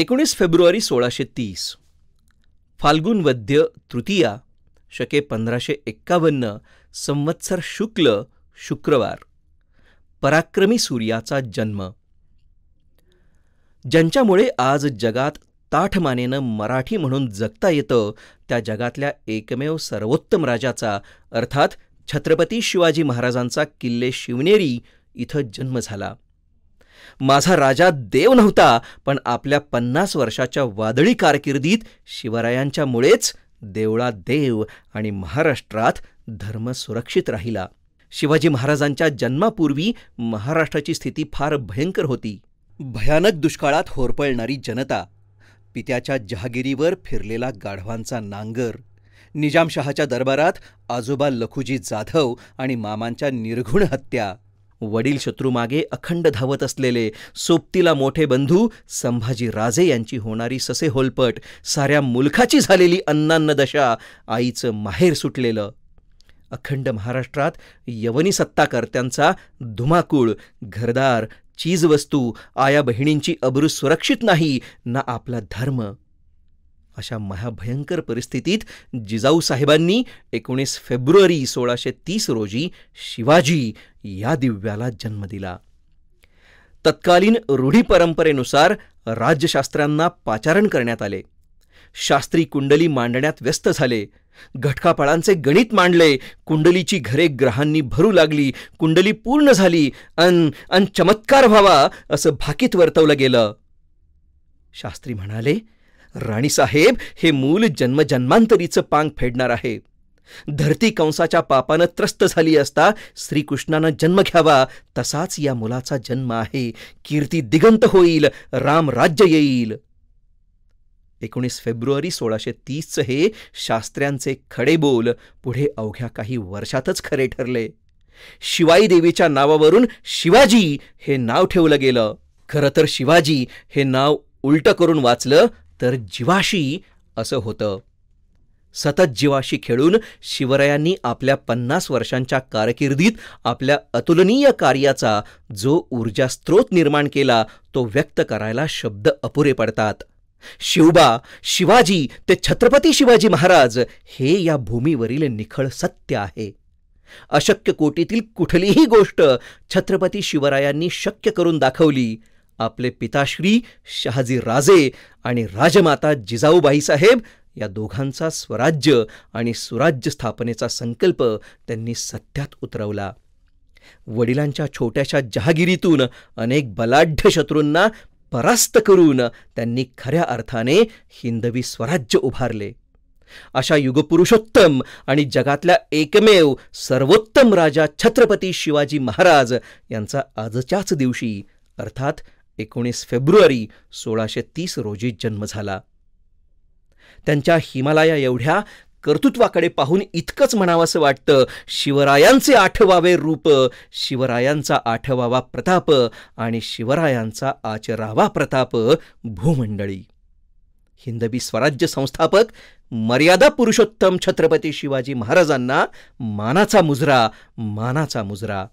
एकोणीस फेब्रुवारी सोळाशे तीस फाल्गुन वद्य तृतीया शके पंधराशे एक्कावन्न संवत्सर शुक्ल शुक्रवार पराक्रमी सूर्याचा जन्म ज्यांच्यामुळे आज जगात ताठमानेनं मराठी म्हणून जगता येतं त्या जगातल्या एकमेव सर्वोत्तम राजाचा अर्थात छत्रपती शिवाजी महाराजांचा किल्ले शिवनेरी इथं जन्म झाला माझा राजा देव नव्हता पण आपल्या पन्नास वर्षाच्या वादळी कारकिर्दीत शिवरायांच्यामुळेच देवळा देव आणि महाराष्ट्रात धर्म सुरक्षित राहिला शिवाजी महाराजांच्या जन्मापूर्वी महाराष्ट्राची स्थिती फार भयंकर होती भयानक दुष्काळात होरपळणारी जनता पित्याच्या जहागिरीवर फिरलेला गाढवांचा नांगर निजामशहाच्या दरबारात आजोबा लखुजी जाधव आणि मामांच्या निर्घुण हत्या वडील शत्रूमागे अखंड धावत असलेले सोबतीला मोठे बंधू संभाजी राजे यांची होणारी ससे होलपट साऱ्या मुलखाची झालेली अन्नान्न दशा आईचं माहेर सुटलेलं अखंड महाराष्ट्रात यवनी सत्ताकर्त्यांचा धुमाकूळ घरदार चीजवस्तू आया बहिणींची अब्रू सुरक्षित नाही ना आपला धर्म अशा महाभयंकर परिस्थितीत जिजाऊ साहेबांनी एकोणीस फेब्रुवारी सोळाशे तीस रोजी शिवाजी या दिव्याला जन्म दिला तत्कालीन रूढी परंपरेनुसार राज्यशास्त्रांना पाचारण करण्यात आले शास्त्री कुंडली मांडण्यात व्यस्त झाले घटकापळांचे गणित मांडले कुंडलीची घरे ग्रहांनी भरू लागली कुंडली पूर्ण झाली अन अन चमत्कार व्हावा असं भाकीत वर्तवलं गेलं शास्त्री म्हणाले राणीसाहेब हे मूल जन्मजन्मांतरीचं पांग फेडणार आहे धरती कंसाच्या पापानं त्रस्त झाली असता श्रीकृष्णानं जन्म घ्यावा तसाच या मुलाचा जन्म आहे कीर्ती दिगंत होईल राम राज्य येईल एकोणीस फेब्रुवारी सोळाशे तीसचं हे शास्त्र्यांचे खडे बोल पुढे अवघ्या काही वर्षातच खरे ठरले शिवाई देवीच्या नावावरून शिवाजी हे नाव ठेवलं गेलं खरं तर शिवाजी हे नाव उलटं करून वाचलं तर जिवाशी असं होतं सतत जीवाशी खेळून शिवरायांनी आपल्या पन्नास वर्षांच्या कारकिर्दीत आपल्या अतुलनीय कार्याचा जो ऊर्जा स्त्रोत निर्माण केला तो व्यक्त करायला शब्द अपुरे पडतात शिवबा शिवाजी ते छत्रपती शिवाजी महाराज हे या भूमीवरील निखळ सत्य आहे अशक्य कोटीतील कुठलीही गोष्ट छत्रपती शिवरायांनी शक्य करून दाखवली आपले पिताश्री शहाजी राजे आणि राजमाता जिजाऊबाई साहेब या दोघांचा स्वराज्य आणि सुराज्य स्थापनेचा संकल्प त्यांनी सत्यात उतरवला वडिलांच्या छोट्याशा जहागिरीतून अनेक बलाढ्य शत्रूंना परास्त करून त्यांनी खऱ्या अर्थाने हिंदवी स्वराज्य उभारले अशा युगपुरुषोत्तम आणि जगातल्या एकमेव सर्वोत्तम राजा छत्रपती शिवाजी महाराज यांचा आजच्याच दिवशी अर्थात एकोणीस फेब्रुवारी सोळाशे तीस रोजी जन्म झाला त्यांच्या हिमालया एवढ्या कर्तृत्वाकडे पाहून इतकंच म्हणावंसं वाटतं शिवरायांचे आठवावे रूप शिवरायांचा आठवावा प्रताप आणि शिवरायांचा आचरावा प्रताप भूमंडळी हिंदवी स्वराज्य संस्थापक मर्यादा पुरुषोत्तम छत्रपती शिवाजी महाराजांना मानाचा मुजरा मानाचा मुजरा